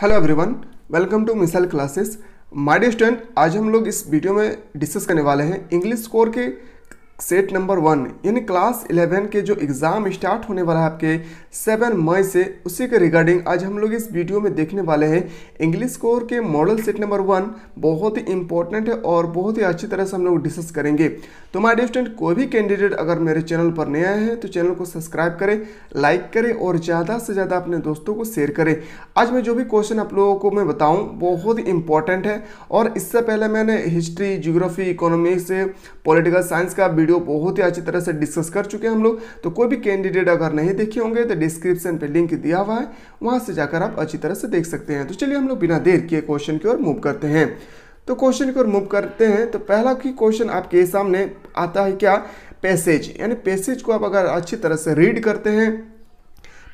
Hello everyone welcome to Missile Classes my dear student आज हम लोग इस वीडियो में डिस्कस करने वाले हैं इंग्लिश स्कोर के set number one in class eleven के जो एग्ज़ाम स्टार्ट होने वाला है आपके सेवन मई से उसी के रिगार्डिंग आज हम लोग इस वीडियो में देखने वाले हैं इंग्लिश कोर के मॉडल सेट नंबर वन बहुत ही इंपॉर्टेंट है और बहुत ही अच्छी तरह से हम लोग डिस्कस करेंगे तो माय डिस्टेंट कोई भी कैंडिडेट अगर मेरे चैनल पर नया है तो चैनल को सब्सक्राइब करें लाइक करें और ज़्यादा से ज़्यादा अपने दोस्तों को शेयर करें आज मैं जो भी क्वेश्चन आप लोगों को मैं बताऊँ बहुत ही इंपॉर्टेंट है और इससे पहले मैंने history geography economics political science का वीडियो बहुत ही अच्छी तरह से डिस्कस कर चुके हैं हम लोग तो कोई भी कैंडिडेट अगर नहीं देखे होंगे तो डिस्क्रिप्शन पे लिंक दिया हुआ है वहाँ से जाकर आप अच्छी तरह से देख सकते हैं तो चलिए हम लोग बिना देर किए क्वेश्चन की ओर मूव करते हैं तो क्वेश्चन की ओर मूव करते हैं तो पहला की क्वेश्चन आपके सामने आता है क्या पैसेज यानी पैसेज को आप अगर अच्छी तरह से रीड करते हैं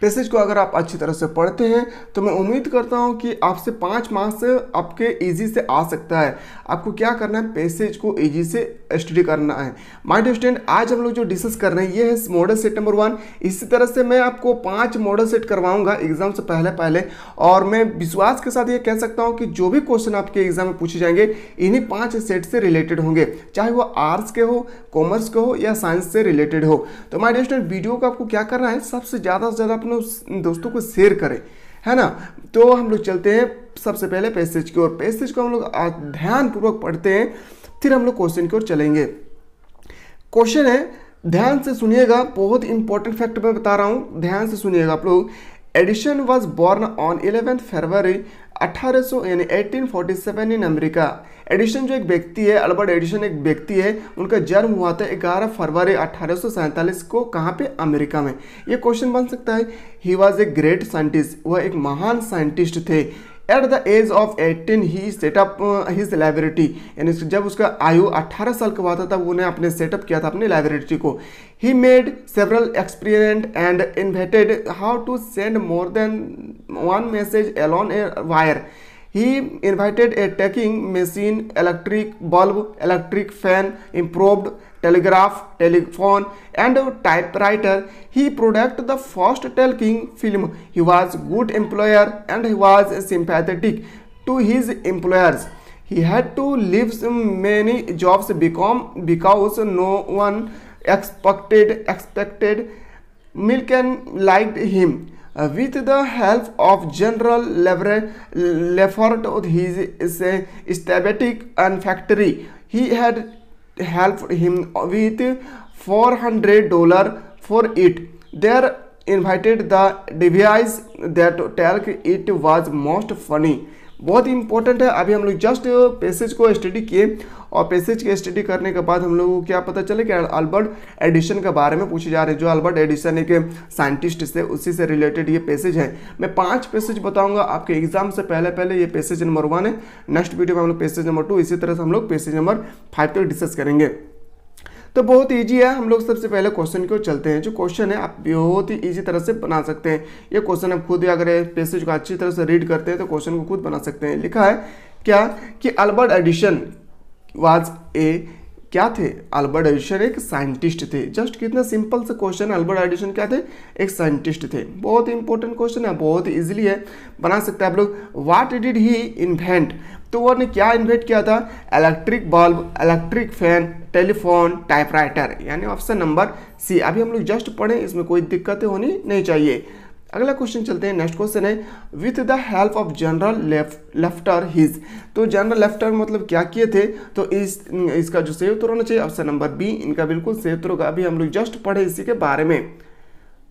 पैसेज को अगर आप अच्छी तरह से पढ़ते हैं तो मैं उम्मीद करता हूं कि आपसे पाँच मार्क्स आपके इजी से आ सकता है आपको क्या करना है पैसेज को इजी से स्टडी करना है माय डियर स्टूडेंट आज हम लोग जो डिस्कस कर रहे हैं ये है मॉडल सेट नंबर वन इसी तरह से मैं आपको पांच मॉडल सेट करवाऊंगा एग्जाम से पहले पहले और मैं विश्वास के साथ ये कह सकता हूँ कि जो भी क्वेश्चन आपके एग्जाम में पूछे जाएंगे इन्हीं पाँच सेट से रिलेटेड होंगे चाहे वो आर्ट्स के हो कॉमर्स के हो या साइंस से रिलेटेड हो तो माई डियर स्टूडेंट वीडियो को आपको क्या करना है सबसे ज़्यादा से ज़्यादा अपने दोस्तों को शेयर करें है ना तो हम लोग चलते हैं सबसे पहले पैसेज की ओर पैसेज को हम लोग ध्यानपूर्वक पढ़ते हैं फिर हम लोग क्वेश्चन की ओर चलेंगे क्वेश्चन है ध्यान से सुनिएगा बहुत इंपॉर्टेंट फैक्ट मैं बता रहा हूँ ध्यान से सुनिएगा आप लोग Edison was born on eleventh February 1800 यानी 1847 इन अमेरिका एडिशन जो एक व्यक्ति है अल्बर्ट एडिशन एक व्यक्ति है उनका जन्म हुआ था 11 फरवरी अठारह को कहाँ पे अमेरिका में ये क्वेश्चन बन सकता है he was a great scientist वह एक महान साइंटिस्ट थे at the age of eighteen he set up his laboratory यानी जब उसका आयु 18 साल का हुआ था तब उन्हें अपने सेटअप किया था अपने लाइब्रेटरी को he made several experiment and invented how to send more than one message along a wire he invited a talking machine electric bulb electric fan improved telegraph, telephone and typewriter. He produced the first talking film. He was good employer and he was sympathetic to his employers. He had to leave many jobs become because no one expected expected Milken liked him. Uh, with the help of General Lefort, his, his uh, stabatic and factory, he had helped him with 400 dollar for it there invited the device that telk it was most funny बहुत important है अभी हम लोग just passage को study किए और passage की study करने के बाद हम लोगों को क्या पता चले कि अल्बर्ट एडिशन के बारे में पूछे जा रहे हैं जो अल्बर्ट एडिशन एक साइंटिस्ट से उसी से रिलेटेड ये पैसेज है मैं पाँच पैसेज बताऊँगा आपके एग्जाम से पहले पहले ये पैसेज नंबर वन है नेक्स्ट वीडियो में हम लोग पैसेज नंबर टू इसी तरह से हम लोग पैसेज नंबर फाइव तक डिस्कस करेंगे तो बहुत ईजी है हम लोग सबसे पहले क्वेश्चन को चलते हैं जो क्वेश्चन है आप बहुत ही ईजी तरह से बना सकते हैं ये क्वेश्चन आप खुद अगर पैसेज को अच्छी तरह से रीड करते हैं तो क्वेश्चन को खुद बना सकते हैं लिखा है क्या कि अल्बर्ट एडिशन वाज ए क्या थे अल्बर्ट एडिशन एक साइंटिस्ट थे जस्ट कितना सिंपल सा क्वेश्चन अल्बर्ट एडिशन क्या थे एक साइंटिस्ट थे बहुत इंपॉर्टेंट क्वेश्चन है बहुत इजीली है बना सकते हैं आप लोग व्हाट डिड ही इन्वेंट तो वो ने क्या इन्वेंट किया था electric bulb electric fan telephone typewriter यानी ऑप्शन नंबर सी अभी हम लोग जस्ट पढ़ें इसमें कोई दिक्कतें होनी नहीं चाहिए अगला क्वेश्चन चलते हैं नेक्स्ट क्वेश्चन है with the help of general letter his तो जनरल लेफ्टर मतलब क्या किए थे तो इस इसका जो सही उत्तर होना चाहिए ऑप्शन नंबर बी इनका बिल्कुल सही उत्तर होगा अभी हम लोग जस्ट पढ़े इसी के बारे में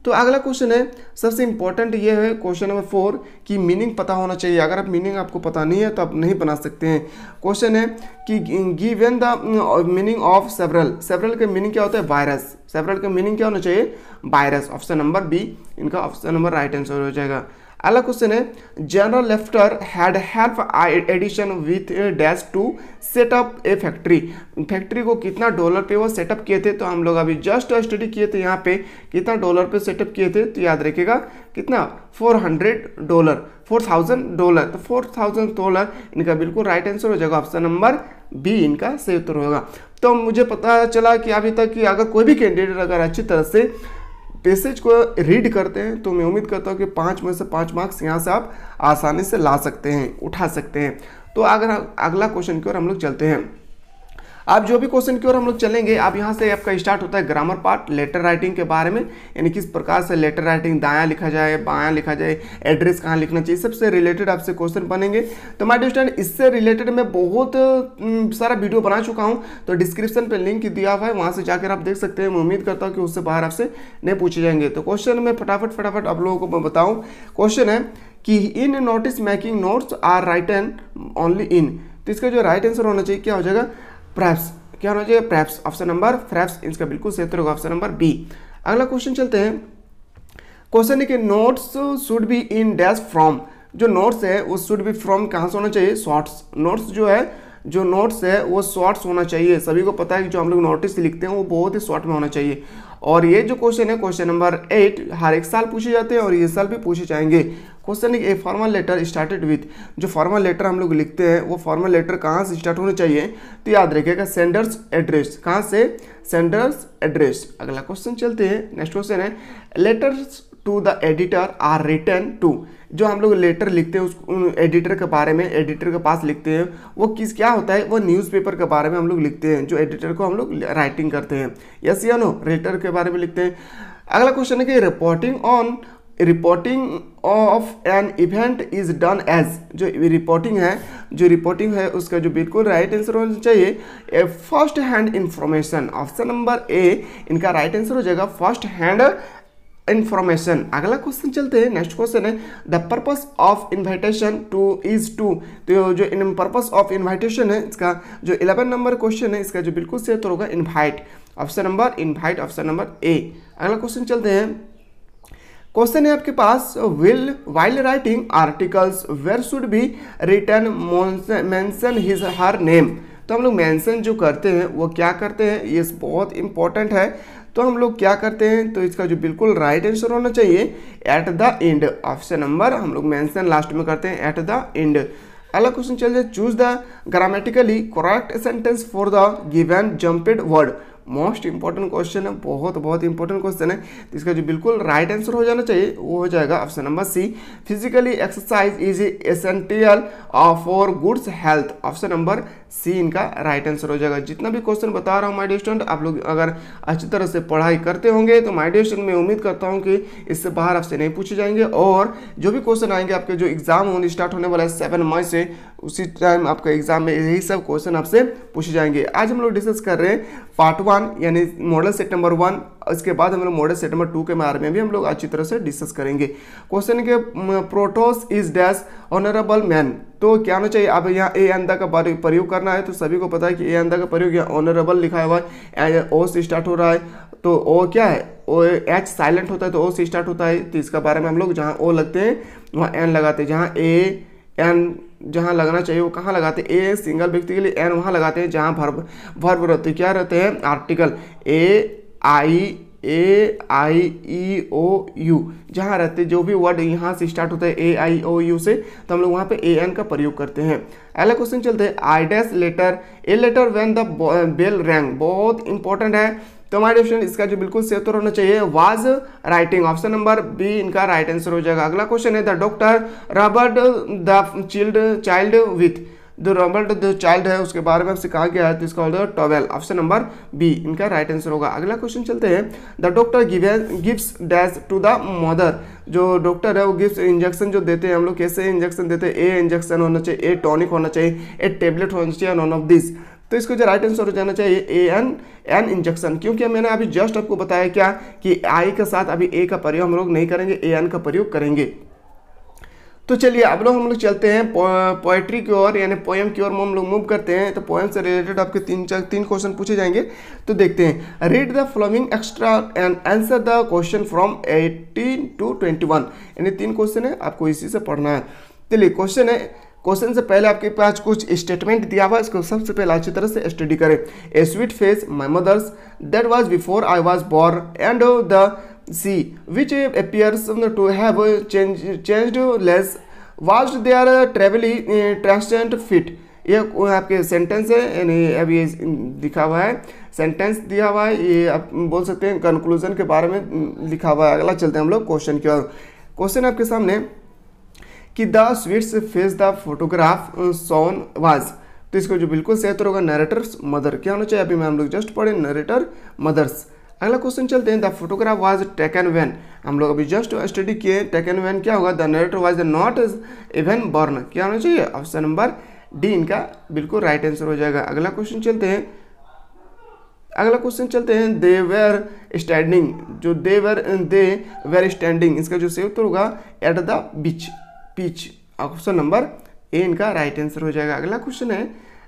तो अगला क्वेश्चन है सबसे इंपॉर्टेंट ये है क्वेश्चन नंबर फोर कि मीनिंग पता होना चाहिए अगर आप मीनिंग आपको पता नहीं है तो आप नहीं बना सकते हैं क्वेश्चन है कि given the meaning of several several का मीनिंग क्या होता है वायरस सेवरल का मीनिंग क्या होना चाहिए वायरस ऑप्शन नंबर बी इनका ऑप्शन नंबर राइट आंसर हो जाएगा अगला क्वेश्चन है general letter had help Edison with dash to set up a factory factory को कितना डॉलर पे वो सेटअप किए थे तो हम लोग अभी जस्ट स्टडी किए थे यहाँ पे कितना डॉलर पे सेटअप किए थे तो याद रखेगा कितना four hundred dollar four thousand dollar तो फोर थाउजेंड डॉलर इनका बिल्कुल राइट आंसर हो जाएगा ऑप्शन नंबर बी इनका सही उत्तर होगा तो मुझे पता चला कि अभी तक कि अगर कोई भी कैंडिडेट अगर अच्छी तरह से पैसेज को रीड करते हैं तो मैं उम्मीद करता हूँ कि पाँच में से पाँच मार्क्स यहाँ से आप आसानी से ला सकते हैं उठा सकते हैं तो अगर अगला क्वेश्चन की ओर हम लोग चलते हैं आप जो भी क्वेश्चन की ओर हम लोग चलेंगे आप यहाँ से आपका स्टार्ट होता है ग्रामर पार्ट लेटर राइटिंग के बारे में यानी किस प्रकार से लेटर राइटिंग दायां लिखा जाए बायां लिखा जाए एड्रेस कहाँ लिखना चाहिए सबसे रिलेटेड आपसे क्वेश्चन बनेंगे तो माई डिस्टेंड इससे रिलेटेड मैं बहुत सारा वीडियो बना चुका हूँ तो डिस्क्रिप्शन पर लिंक दिया हुआ है वहाँ से जाकर आप देख सकते हैं मैं उम्मीद करता हूँ कि उससे बाहर आपसे नहीं पूछे जाएंगे तो क्वेश्चन में फटाफट फटाफट आप लोगों को मैं बताऊँ क्वेश्चन है कि in notice making notes are right and only in तो इसका जो राइट आंसर होना चाहिए क्या हो जाएगा प्रैप्स क्या होना चाहिए प्रैप्स ऑप्शन नंबर फ्रैप्स इसका बिल्कुल सही उत्तर होगा ऑप्शन नंबर बी अगला क्वेश्चन चलते हैं क्वेश्चन है कि notes should be in dash from जो नोट्स है वो शुड बी फ्रॉम कहाँ से होना चाहिए शॉर्ट्स नोट्स जो है जो नोट्स है वो शॉर्ट्स होना चाहिए सभी को पता है कि जो हम लोग नोटिस लिखते हैं वो बहुत ही शॉर्ट में होना चाहिए और ये जो क्वेश्चन है क्वेश्चन नंबर एट हर एक साल पूछे जाते हैं और ये साल भी पूछे जाएंगे question A formal letter started with जो फॉर्मल लेटर हम लोग लिखते हैं वो फॉर्मल लेटर कहाँ से स्टार्ट होना चाहिए तो याद रखिएगा सेंडर्स एड्रेस कहाँ से सेंडर्स एड्रेस अगला क्वेश्चन चलते हैं नेक्स्ट क्वेश्चन है letters to the editor are written to जो हम लोग लेटर लिखते हैं उस एडिटर के बारे में एडिटर के पास लिखते हैं वो किस क्या होता है वो न्यूज़पेपर के बारे में हम लोग लिखते हैं जो एडिटर को हम लोग राइटिंग करते हैं यस या नो लेटर के बारे में लिखते हैं अगला क्वेश्चन है कि reporting on reporting of an event is done as जो रिपोर्टिंग है जो रिपोर्टिंग है उसका जो बिल्कुल राइट आंसर होना चाहिए A first hand information option number A इनका राइट आंसर हो जाएगा फर्स्ट हैंड इन्फॉर्मेशन अगला क्वेश्चन चलते हैं नेक्स्ट क्वेश्चन है the purpose of invitation to is to तो जो पर्पस ऑफ इन्विटेशन है इसका जो इलेवन नंबर क्वेश्चन है इसका जो बिल्कुल सही उत्तर होगा invite option number invite option number A अगला क्वेश्चन चलते हैं क्वेश्चन है आपके पास will while writing articles where should be written mention his her name तो हम लोग मेंशन जो करते हैं वो क्या करते हैं ये बहुत इंपॉर्टेंट है तो हम लोग क्या करते हैं तो इसका जो बिल्कुल राइट आंसर होना चाहिए at the end option number हम लोग मेंशन लास्ट में करते हैं एट द एंड अगला क्वेश्चन चल जाए choose the grammatically correct sentence for the given jumbled word most important question है बहुत बहुत इंपॉर्टेंट क्वेश्चन है तो इसका जो बिल्कुल राइट right आंसर हो जाना चाहिए वो हो जाएगा option number C physically exercise is essential for goods health option number C इनका राइट आंसर हो जाएगा जितना भी क्वेश्चन बता रहा हूँ माय स्टूडेंट आप लोग अगर अच्छी तरह से पढ़ाई करते होंगे तो माय स्टूडेंट मैं उम्मीद करता हूँ कि इससे बाहर आपसे नहीं पूछे जाएंगे और जो भी क्वेश्चन आएंगे आपके जो एग्जाम होने स्टार्ट होने वाला है सेवन मई से उसी टाइम आपका एग्जाम में यही सब क्वेश्चन आपसे पूछे जाएंगे आज हम लोग डिस्कस कर रहे हैं पार्ट वन यानी मॉडल सेट नंबर वन इसके बाद हम लोग मॉडल सेट नंबर टू के बारे में भी हम लोग अच्छी तरह से डिस्कस करेंगे क्वेश्चन के Brutus is dash honourable man तो क्या होना चाहिए आप यहाँ ए अंदा का प्रयोग करना है तो सभी को पता है कि ए अंदा का प्रयोग यहाँ ऑनरेबल लिखा हुआ है ओ से स्टार्ट हो रहा है तो ओ क्या है ओ एच साइलेंट होता है तो ओ से स्टार्ट होता है तो इसके बारे में हम लोग जहाँ ओ लगते हैं वहाँ एन लगाते हैं जहाँ ए एन जहाँ लगना चाहिए वो कहाँ लगाते हैं ए सिंगल व्यक्ति के लिए एन वहाँ लगाते हैं जहाँ भर भर रहते क्या रहते हैं article a I A I E O you जहाँ रहते जो भी वर्ड यहाँ से स्टार्ट होता है ए आई ओ यू से तो हम लोग वहाँ पे ए एन का प्रयोग करते हैं अगला क्वेश्चन चलते हैं I dash letter a letter when the bell rang बहुत इंपॉर्टेंट है तो हमारे ऑप्शन इसका जो बिल्कुल सही उत्तर होना चाहिए was writing option number B इनका राइट आंसर हो जाएगा अगला क्वेश्चन है the doctor rubbed the child child with जो रॉबर्ट जो चाइल्ड है उसके बारे में आपसे कहा गया है तो इसका order towel option number B इनका राइट आंसर होगा अगला क्वेश्चन चलते हैं the doctor gives dash to the mother जो डॉक्टर है वो गिव्स इंजेक्शन जो देते हैं हम लोग कैसे इंजेक्शन देते हैं ए इंजेक्शन होना चाहिए ए टॉनिक होना चाहिए ए टेबलेट होना चाहिए नॉन ऑफ दिस तो इसको जो राइट आंसर हो जाना चाहिए ए एन एन इंजेक्शन क्योंकि मैंने अभी जस्ट आपको बताया क्या कि आई के साथ अभी ए का प्रयोग हम लोग नहीं करेंगे ए एन का प्रयोग करेंगे तो चलिए अब लोग हम लोग चलते हैं पोएट्री की ओर यानी पोएम की ओर हम लोग मूव करते हैं तो पोएम से रिलेटेड आपके तीन चार तीन क्वेश्चन पूछे जाएंगे तो देखते हैं read the following extract and answer the question from 18 to 21 यानी तीन क्वेश्चन है आपको इसी से पढ़ना है चलिए क्वेश्चन है क्वेश्चन से पहले आपके पास कुछ स्टेटमेंट दिया हुआ है इसको सबसे पहले अच्छी तरह से स्टडी करें A sweet face my mother's that was before I was born and the C, which appears to have changed, changed less, washed their traveling uh, transient fit ये आपके सेंटेंस है यानी अभी दिखा लिखा हुआ है सेंटेंस दिया हुआ है ये आप बोल सकते हैं कंक्लूजन के बारे में लिखा हुआ है अगला चलते हैं हम लोग क्वेश्चन की ओर क्वेश्चन आपके सामने कि the sweets face the photograph shown was तो इसको जो बिल्कुल सही होगा नरेटर्स मदर क्या होना चाहिए अभी मैं हम लोग जस्ट पढ़े नरेटर मदर्स अगला क्वेश्चन चलते हैं the photograph was taken when हम लोग अभी जस्ट स्टडी किए टेकन वैन क्या होगा the narrator was not even born क्या होना चाहिए ऑप्शन नंबर डी इनका बिल्कुल राइट आंसर हो जाएगा अगला क्वेश्चन चलते हैं अगला क्वेश्चन चलते हैं दे वेर स्टैंडिंग जो they were they were standing इसका जो सही उत्तर होगा at the beach peach option number A इनका राइट आंसर हो जाएगा अगला क्वेश्चन है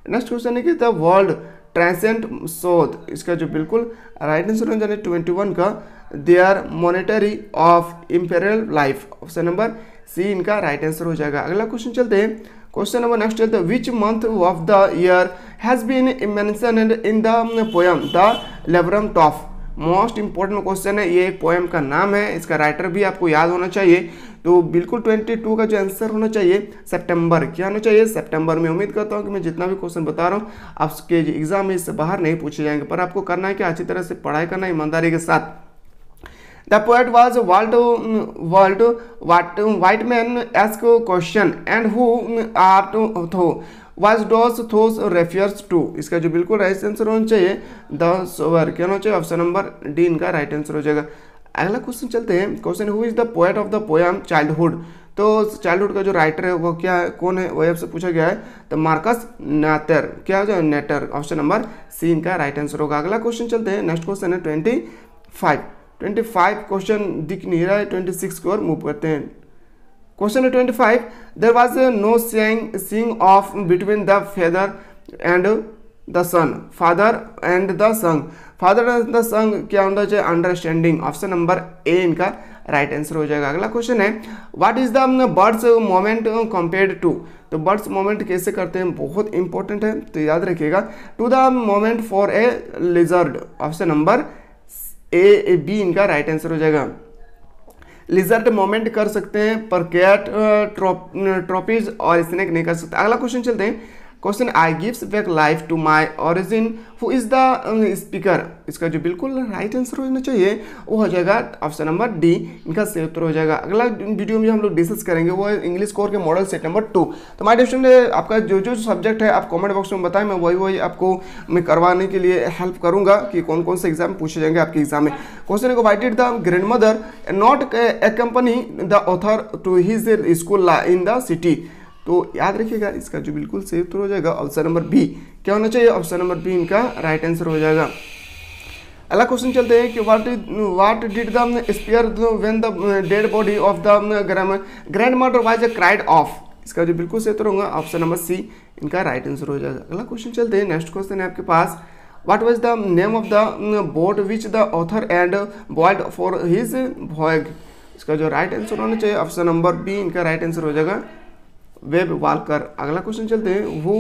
नेक्स्ट क्वेश्चन है कि द वर्ल्ड ट्रांसेंट शोध इसका जो बिल्कुल राइट आंसर होना जाने ट्वेंटी वन का they are monetary of imperial life option number C इनका राइट right आंसर हो जाएगा अगला क्वेश्चन चलते हैं क्वेश्चन नंबर नेक्स्ट चलते हैं which month of the year has been main in the poem the laburnum top most important question है ये एक पोएम का नाम है इसका राइटर भी आपको याद होना चाहिए तो बिल्कुल 22 का जो आंसर होना चाहिए सितंबर क्या होना चाहिए सितंबर में उम्मीद करता हूँ कि मैं जितना भी क्वेश्चन बता रहा हूँ आपके एग्जाम में इससे बाहर नहीं पूछे जाएंगे पर आपको करना है कि अच्छी तरह से पढ़ाई करना ईमानदारी के साथ The poet was Walt Walt Walt Whiteman asked question and who are though was those those refers to इसका जो बिल्कुल राइट आंसर होना चाहिए द सोवर क्या होना चाहिए ऑप्शन नंबर डी इनका राइट आंसर हो जाएगा अगला क्वेश्चन चलते हैं question who is the poet of the poem childhood तो चाइल्डहुड का जो राइटर है वो क्या है कौन है वह आपसे पूछा गया है तो मार्कस नेटर क्या हो जाए नेटर ऑप्शन नंबर सी इनका राइट आंसर होगा अगला क्वेश्चन चलते हैं नेक्स्ट क्वेश्चन है twenty five twenty five question दिख नहीं रहा है ट्वेंटी सिक्स की ओर मूव करते हैं क्वेश्चन है twenty five there was no sing sing off between the feather and the sun father and the song father and the song क्या होता है अंडरस्टैंडिंग ऑप्शन नंबर ए इनका राइट right आंसर हो जाएगा अगला क्वेश्चन है what is the birds moment compared to तो birds moment कैसे करते हैं बहुत इंपॉर्टेंट है तो याद रखिएगा to the moment for a lizard option number A B इनका राइट right आंसर हो जाएगा लिजर्ट मोमेंट कर सकते हैं पर कैट ट्रॉपीज uh, uh, और स्नेक नहीं कर सकते अगला क्वेश्चन चलते हैं question I gives back life to my origin वो इज़ द स्पीकर इसका जो बिल्कुल राइट आंसर होना चाहिए वो हो जाएगा ऑप्शन नंबर डी इनका सही उत्तर हो जाएगा अगला वीडियो में हम लोग डिस्कस करेंगे वो है इंग्लिश कोर के मॉडल सेट नंबर टू तो माई डिस्टूडेंट आपका जो जो सब्जेक्ट है आप कॉमेंट बॉक्स में बताएं मैं वही वही आपको मैं करवाने के लिए हेल्प करूंगा कि कौन कौन से एग्जाम पूछे जाएंगे आपके एग्जाम में क्वेश्चन को why'd the grandmother not a company the author to his school in the city तो याद रखिएगा इसका जो बिल्कुल सही उत्तर हो जाएगा ऑप्शन नंबर बी क्या होना चाहिए ऑप्शन नंबर बी इनका राइट आंसर हो जाएगा अगला क्वेश्चन चलते हैं कि what what did the spear when the dead body of the grandmother was a cried off इसका जो बिल्कुल सही उत्तर होगा ऑप्शन नंबर सी इनका राइट आंसर हो जाएगा अगला क्वेश्चन चलते हैं नेक्स्ट क्वेश्चन है आपके पास what was the name of the boat which the author and boiled for his voyage इसका जो राइट आंसर होना चाहिए ऑप्शन नंबर बी इनका राइट आंसर हो जाएगा वेब वालकर अगला क्वेश्चन चलते हैं वो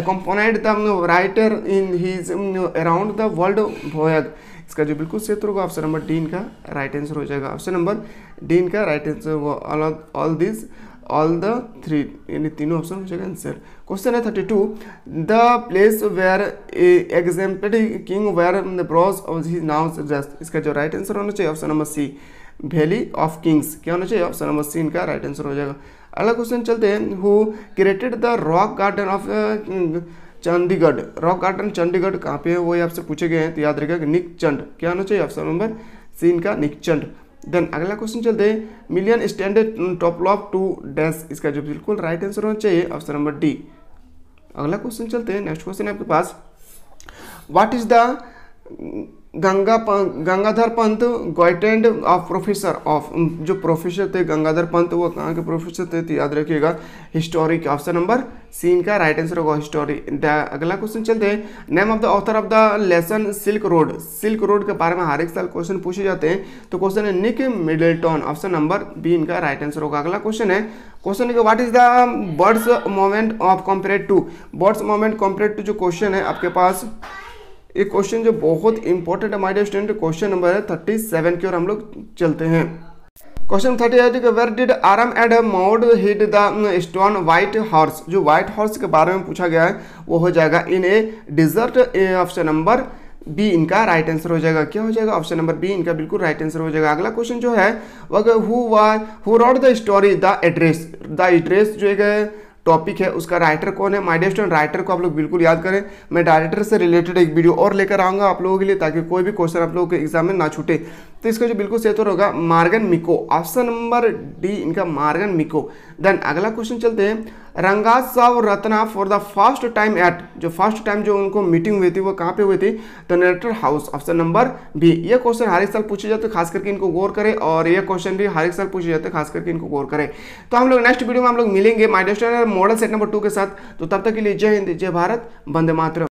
accompanied the writer in his around the world voyage इसका जो बिल्कुल क्षेत्र होगा ऑप्शन नंबर डी इनका राइट आंसर हो जाएगा ऑप्शन नंबर डी इनका right answer all all this all the three यानी तीनों ऑप्शन हो जाएगा आंसर क्वेश्चन है thirty two the place where example king were the bros of his now just इसका जो राइट आंसर होना चाहिए option number C valley of kings क्या होना चाहिए ऑप्शन नंबर सी इनका राइट आंसर हो जाएगा अगला क्वेश्चन चलते हैं who created the rock garden of Chandigarh rock garden Chandigarh कहाँ पे है वही आपसे पूछे गए हैं तो याद रखेगा निक चंड क्या होना चाहिए ऑप्शन नंबर सी इनका निक चंड देन अगला क्वेश्चन चलते हैं मिलियन स्टैंडर्ड टॉप टॉपलॉप टू डैश इसका जो बिल्कुल राइट आंसर होना चाहिए ऑप्शन नंबर डी अगला क्वेश्चन चलते हैं नेक्स्ट क्वेश्चन आपके पास what is the Ganga Pant Gangadhar Pant गॉयटेंड ऑफ प्रोफेसर ऑफ जो प्रोफेसर थे गंगाधर पंत वो कहाँ के प्रोफेसर थे याद रखिएगा हिस्टोरी ऑप्शन नंबर सीन का राइट आंसर होगा हिस्टोरी अगला क्वेश्चन चलते हैं name of the author of the lesson silk road silk road के बारे में हर एक साल क्वेश्चन पूछे जाते हैं तो क्वेश्चन है Nick Middleton option number B इनका राइट आंसर होगा अगला क्वेश्चन है क्वेश्चन है what is the birds moment of compare to birds moment compare to जो क्वेश्चन है आपके पास ये क्वेश्चन जो बहुत इंपॉर्टेंट हमारे स्टूडेंट क्वेश्चन नंबर है थर्टी सेवन की ओर हम लोग चलते हैं question thirty eight where did Aram and Maud hid the stone white horse जो व्हाइट हॉर्स के बारे में पूछा गया है वो हो जाएगा in a desert option number B इनका राइट आंसर हो जाएगा क्या हो जाएगा ऑप्शन नंबर बी इनका बिल्कुल राइट आंसर हो जाएगा अगला क्वेश्चन जो है वह who who wrote the story the address the address जो है टॉपिक है उसका राइटर कौन है माय स्टूडेंट राइटर को आप लोग बिल्कुल याद करें मैं डायरेक्टर से रिलेटेड एक वीडियो और लेकर आऊँगा आप लोगों के लिए ताकि कोई भी क्वेश्चन आप लोगों के एग्जाम में ना छूटे तो इसका जो बिल्कुल सही उत्तर होगा Marga Minco option number D इनका मार्गन मिको देन अगला क्वेश्चन चलते हैं Ranga saw Ratna for the first time at जो फर्स्ट टाइम जो उनको मीटिंग हुई थी वो कहाँ पे हुई थी the narrator house option number B ये क्वेश्चन हर एक साल पूछे जाते खास करके इनको गौर करें और ये क्वेश्चन भी हर एक साल पूछे जाते खास करके इनको गौर करें तो हम लोग नेक्स्ट वीडियो में हम लोग मिलेंगे my dear student model set number two के साथ तो तब तक के लिए जय हिंद जय भारत बंदे मातृ